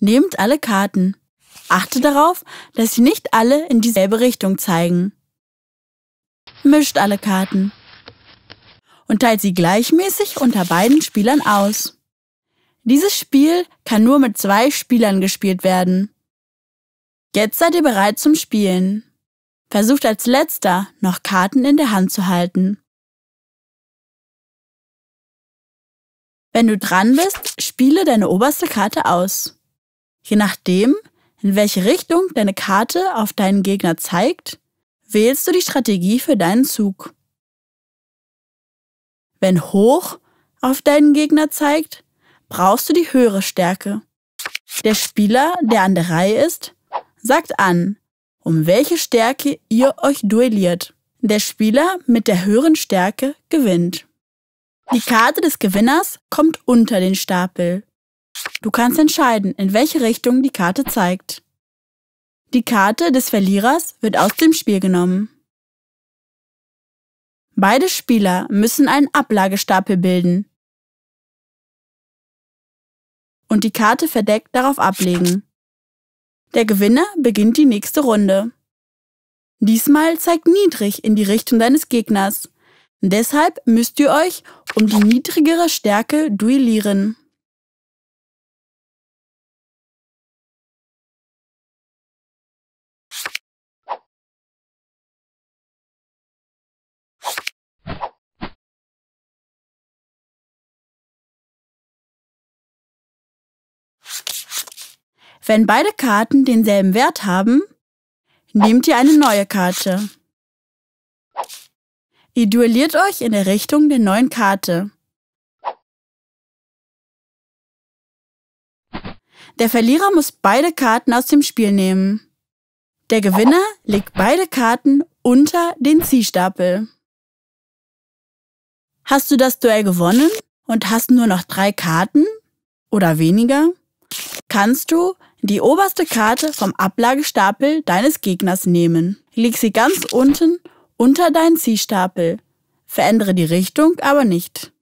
Nehmt alle Karten. Achte darauf, dass sie nicht alle in dieselbe Richtung zeigen. Mischt alle Karten und teilt sie gleichmäßig unter beiden Spielern aus. Dieses Spiel kann nur mit zwei Spielern gespielt werden. Jetzt seid ihr bereit zum Spielen. Versucht als letzter noch Karten in der Hand zu halten. Wenn du dran bist, spiele deine oberste Karte aus. Je nachdem, in welche Richtung deine Karte auf deinen Gegner zeigt, wählst du die Strategie für deinen Zug. Wenn hoch auf deinen Gegner zeigt, brauchst du die höhere Stärke. Der Spieler, der an der Reihe ist, sagt an, um welche Stärke ihr euch duelliert. Der Spieler mit der höheren Stärke gewinnt. Die Karte des Gewinners kommt unter den Stapel. Du kannst entscheiden, in welche Richtung die Karte zeigt. Die Karte des Verlierers wird aus dem Spiel genommen. Beide Spieler müssen einen Ablagestapel bilden und die Karte verdeckt darauf ablegen. Der Gewinner beginnt die nächste Runde. Diesmal zeigt niedrig in die Richtung deines Gegners. Deshalb müsst ihr euch um die niedrigere Stärke duellieren. Wenn beide Karten denselben Wert haben, nehmt ihr eine neue Karte. Ihr duelliert euch in der Richtung der neuen Karte. Der Verlierer muss beide Karten aus dem Spiel nehmen. Der Gewinner legt beide Karten unter den Ziehstapel. Hast du das Duell gewonnen und hast nur noch drei Karten oder weniger, kannst du die oberste Karte vom Ablagestapel deines Gegners nehmen. Leg sie ganz unten unter deinen Ziehstapel. Verändere die Richtung aber nicht.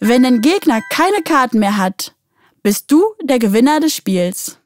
Wenn dein Gegner keine Karten mehr hat, bist du der Gewinner des Spiels.